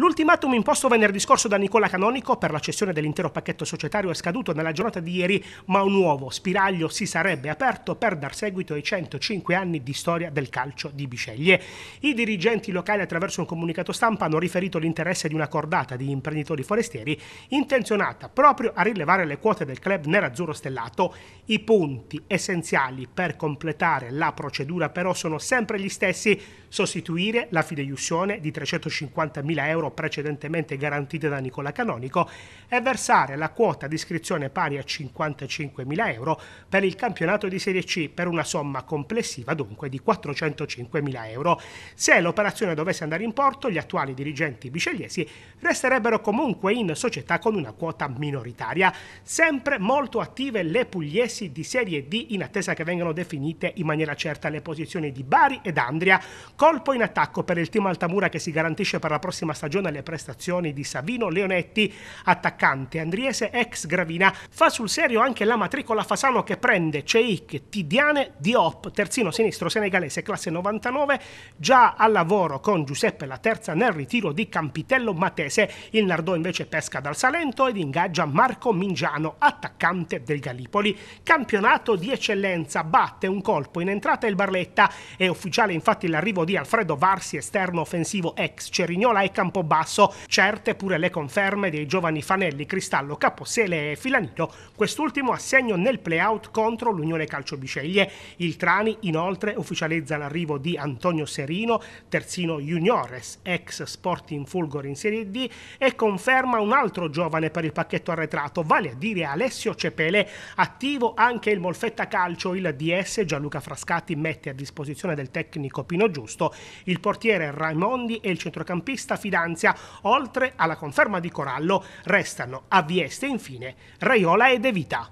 L'ultimatum imposto venerdì scorso da Nicola Canonico per la cessione dell'intero pacchetto societario è scaduto nella giornata di ieri, ma un nuovo spiraglio si sarebbe aperto per dar seguito ai 105 anni di storia del calcio di Biceglie. I dirigenti locali attraverso un comunicato stampa hanno riferito l'interesse di una cordata di imprenditori forestieri intenzionata proprio a rilevare le quote del club nerazzurro stellato. I punti essenziali per completare la procedura però sono sempre gli stessi, sostituire la fideiussione di 350.000 euro precedentemente garantite da Nicola Canonico e versare la quota di iscrizione pari a 55.000 euro per il campionato di Serie C per una somma complessiva dunque di 405.000 euro. Se l'operazione dovesse andare in porto, gli attuali dirigenti bicelliesi resterebbero comunque in società con una quota minoritaria. Sempre molto attive le pugliesi di Serie D in attesa che vengano definite in maniera certa le posizioni di Bari ed Andria. Colpo in attacco per il team Altamura che si garantisce per la prossima stagione omaggio nelle prestazioni di Savino Leonetti, attaccante andriese ex Gravina. Fa sul serio anche la matricola Fasano che prende Ceik Tidiane Diop, terzino sinistro senegalese classe 99, già a lavoro con Giuseppe La Terza nel ritiro di Campitello Matese. Il Nardò invece pesca dal Salento ed ingaggia Marco Mingiano, attaccante del Gallipoli. Campionato di eccellenza, batte un colpo in entrata il Barletta. È ufficiale infatti l'arrivo di Alfredo Varsi, esterno offensivo ex Cerignola e Campobello basso, certe pure le conferme dei giovani Fanelli, Cristallo, Caposele e Filanito, quest'ultimo assegno nel playout contro l'Unione Calcio Biceglie. Il Trani inoltre ufficializza l'arrivo di Antonio Serino, terzino juniores, ex Sporting Fulgor in Serie D e conferma un altro giovane per il pacchetto arretrato, vale a dire Alessio Cepele, attivo anche il Molfetta Calcio, il DS Gianluca Frascati mette a disposizione del tecnico Pino Giusto il portiere Raimondi e il centrocampista Fidanti Francia. Oltre alla conferma di Corallo, restano a Vieste infine Raiola e De Vita.